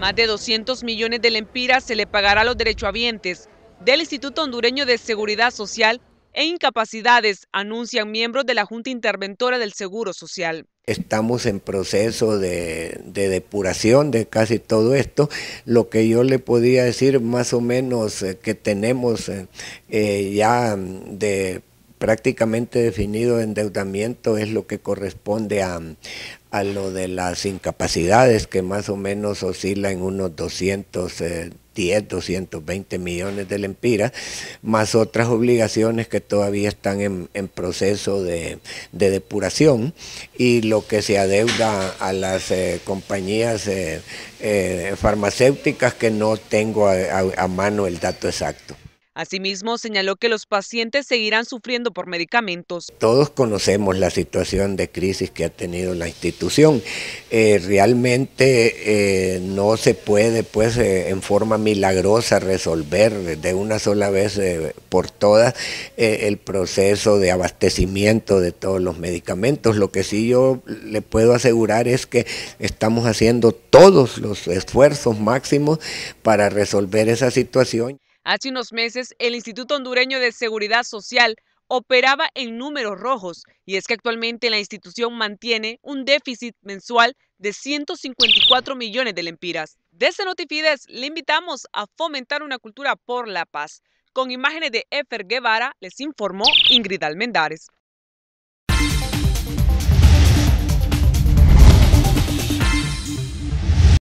Más de 200 millones de lempiras se le pagará a los derechohabientes del Instituto Hondureño de Seguridad Social e incapacidades, anuncian miembros de la Junta Interventora del Seguro Social. Estamos en proceso de, depuración de casi todo esto. Lo que yo le podía decir más o menos eh, que tenemos eh, eh, ya de prácticamente definido endeudamiento es lo que corresponde a, lo de las incapacidades, que más o menos oscila en unos 210, 220 eh, millones de lempiras, más otras obligaciones que todavía están en, proceso de, depuración y lo que se adeuda a las eh, compañías eh, farmacéuticas que no tengo a mano el dato exacto. Asimismo, señaló que los pacientes seguirán sufriendo por medicamentos. Todos conocemos la situación de crisis que ha tenido la institución. Eh, realmente eh, no se puede, pues, eh, en forma milagrosa resolver de una sola vez por todas el proceso de abastecimiento de todos los medicamentos. Lo que sí yo le puedo asegurar es que estamos haciendo todos los esfuerzos máximos para resolver esa situación. Hace unos meses, el Instituto Hondureño de Seguridad Social operaba en números rojos y es que actualmente la institución mantiene un déficit mensual de 154 millones de lempiras. Desde Notifides le invitamos a fomentar una cultura por la paz. Con imágenes de Efer Guevara les informó Ingrid Almendares.